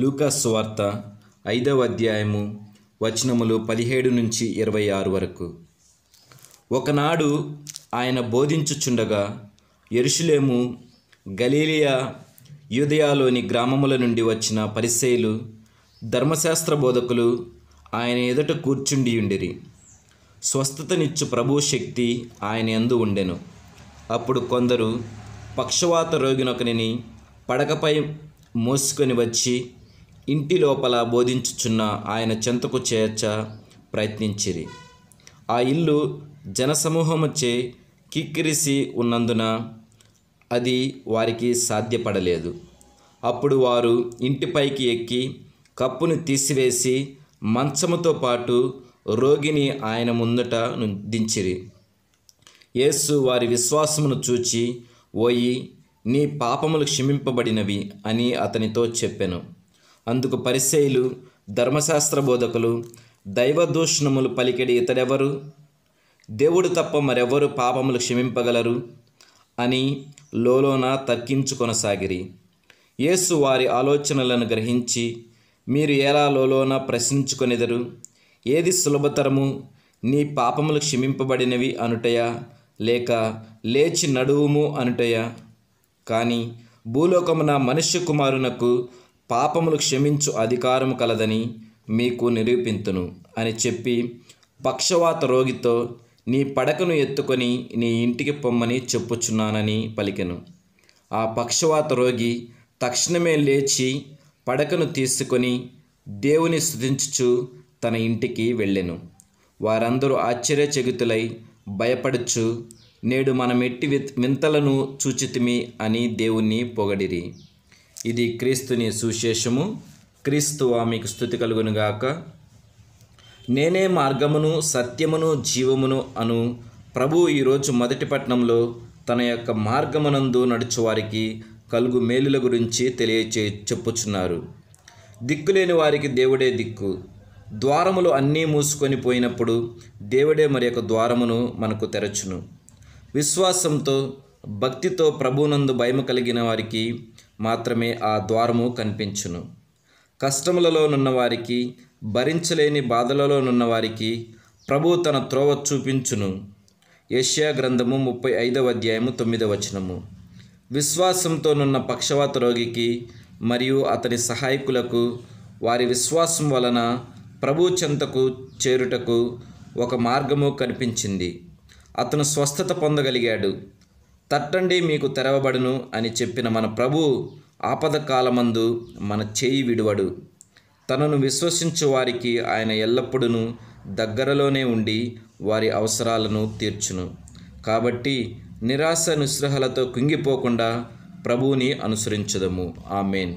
లూకాస్ వార్త ఐదవ అధ్యాయము వచనములు పదిహేడు నుంచి ఇరవై ఆరు వరకు ఒకనాడు ఆయన బోధించుచుండగా ఎరుషులేము గలీలియా యూదయాలోని గ్రామముల నుండి వచ్చిన పరిశైలు ధర్మశాస్త్ర బోధకులు ఆయన ఎదుట కూర్చుండి ఉండిరి స్వస్థతనిచ్చు ప్రభు శక్తి ఆయన ఎందు ఉండెను అప్పుడు కొందరు పక్షవాత రోగినొకనిని పడకపై మోసుకొని వచ్చి ఇంటి లోపల బోధించుచున్న ఆయన చెంతకు చేర్చ ప్రయత్నించిరి ఆ ఇల్లు వచ్చే కిక్కిరిసి ఉన్నందున అది వారికి సాధ్యపడలేదు అప్పుడు వారు ఇంటిపైకి ఎక్కి కప్పును తీసివేసి మంచముతో పాటు రోగిని ఆయన ముందట దించిరి యేసు వారి విశ్వాసమును చూచి పోయి నీ పాపములు క్షమింపబడినవి అని అతనితో చెప్పాను అందుకు పరిశైలు ధర్మశాస్త్ర బోధకులు దైవదూషణములు పలికిడి ఇతడెవరు దేవుడు తప్ప మరెవరు పాపములు క్షమింపగలరు అని లోలోన తగ్గించుకొనసాగిరి యేసు వారి ఆలోచనలను గ్రహించి మీరు ఎలా లోలోన ప్రశ్నించుకొనెదరు ఏది సులభతరము నీ పాపములు క్షమింపబడినవి అనుటయా లేక లేచి నడువుము అనుటయా కానీ భూలోకమున మనుష్య కుమారునకు పాపములు క్షమించు అధికారము కలదని మీకు నిరూపింతును అని చెప్పి పక్షవాత రోగితో నీ పడకను ఎత్తుకొని నీ ఇంటికి పొమ్మని చెప్పుచున్నానని పలికెను ఆ పక్షవాత రోగి తక్షణమే లేచి పడకను తీసుకొని దేవుని స్థుతించుచు తన ఇంటికి వెళ్ళెను వారందరూ ఆశ్చర్యచకితులై భయపడుచు నేడు మనం ఎట్టి వింతలను చూచితిమి అని దేవుణ్ణి పొగడిరి ఇది క్రీస్తుని సుశేషము క్రీస్తు ఆమెకు స్థుతి కలుగునుగాక నేనే మార్గమును సత్యమును జీవమును అను ప్రభు ఈరోజు మొదటి పట్టణంలో తన యొక్క మార్గమునందు నడుచువారికి కలుగు మేలుల గురించి తెలియచే చెప్పుచున్నారు దిక్కులేని వారికి దేవుడే దిక్కు ద్వారములు అన్నీ మూసుకొని పోయినప్పుడు దేవుడే మరి యొక్క ద్వారమును మనకు తెరచును విశ్వాసంతో భక్తితో ప్రభునందు భయము కలిగిన వారికి మాత్రమే ఆ ద్వారము కనిపించును కష్టములలో నున్నవారికి భరించలేని బాధలలో నున్నవారికి ప్రభు తన త్రోవ చూపించును ఏషియా గ్రంథము ముప్పై ఐదవ అధ్యాయము తొమ్మిదవ వచనము విశ్వాసంతో నున్న పక్షవాత రోగికి మరియు అతని సహాయకులకు వారి విశ్వాసం వలన ప్రభు చెంతకు చేరుటకు ఒక మార్గము కనిపించింది అతను స్వస్థత పొందగలిగాడు తట్టండి మీకు తెరవబడును అని చెప్పిన మన ప్రభు ఆపద కాలమందు మన చేయి విడువడు తనను విశ్వసించు వారికి ఆయన ఎల్లప్పుడూ దగ్గరలోనే ఉండి వారి అవసరాలను తీర్చును కాబట్టి నిరాశ నిస్సృహలతో కుంగిపోకుండా ప్రభువుని అనుసరించదము ఆమెన్